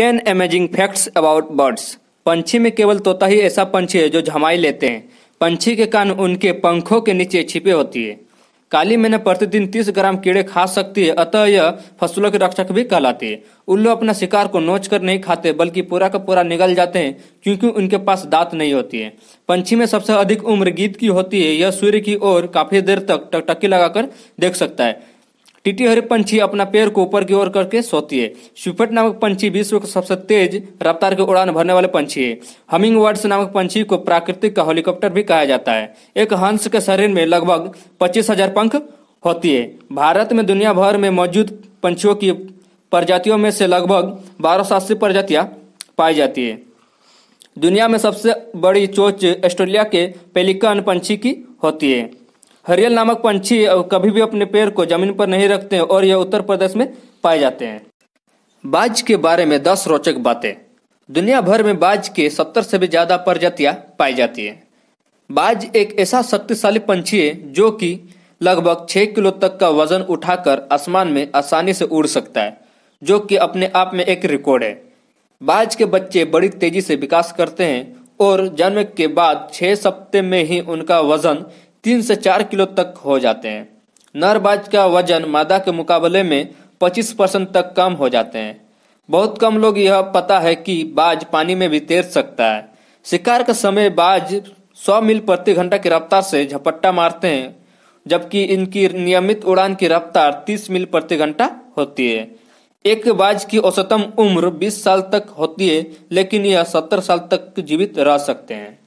ten amazing facts about birds पंछी में केवल तोता ही ऐसा पंछी है जो झमाई लेते हैं पंछी के कान उनके पंखों के नीचे छिपे होती है काली मैंने प्रतिदिन तीस ग्राम कीड़े खा सकती है अतः यह फसलों के रक्षक भी कहलाती है उल्लू अपना शिकार को नोच कर नहीं खाते बल्कि पूरा का पूरा निगल जाते हैं क्योंकि उनके पास दांत नहीं होती है पंछी में सबसे अधिक उम्र गीत की होती है यह सूर्य की ओर काफी देर तक टकटकी लगाकर देख सकता है टिटी हरी पंछी अपना पैर को ऊपर की ओर करके सोती है स्विफट नामक पंछी विश्व के सबसे तेज रफ्तार के उड़ान भरने वाले पंछी है हमिंग वर्ड्स नामक पंछी को प्राकृतिक का हेलीकॉप्टर भी कहा जाता है एक हंस के शरीर में लगभग पच्चीस हजार पंख होती है भारत में दुनिया भर में मौजूद पंछियों की प्रजातियों में से लगभग बारह सौ अस्सी प्रजातियाँ पाई जाती है दुनिया में सबसे बड़ी चोच ऑस्ट्रेलिया के पेलिकन पंछी की होती है हरियल नामक पंछी कभी भी अपने पैर को जमीन पर नहीं रखते हैं और यह उत्तर प्रदेश में पाए जाते हैं बाज के बारे में दस रोचक बातें दुनिया भर में बाज के सत्तर से भी ज्यादा प्रजातियां पाई जाती है बाज एक ऐसा शक्तिशाली पंछी है जो कि लगभग छह किलो तक का वजन उठाकर आसमान में आसानी से उड़ सकता है जो कि अपने आप में एक रिकॉर्ड है बाज के बच्चे बड़ी तेजी से विकास करते हैं और जन्म के बाद छह सप्ते में ही उनका वजन तीन से चार किलो तक हो जाते हैं नर बाज का वजन मादा के मुकाबले में 25 परसेंट तक कम हो जाते हैं बहुत कम लोग यह पता है कि बाज पानी में भी तैर सकता है शिकार के समय बाज 100 मील प्रति घंटा की रफ्तार से झपट्टा मारते हैं जबकि इनकी नियमित उड़ान की रफ्तार 30 मील प्रति घंटा होती है एक बाज की औसतम उम्र 20 साल तक होती है लेकिन यह 70 साल तक जीवित रह सकते हैं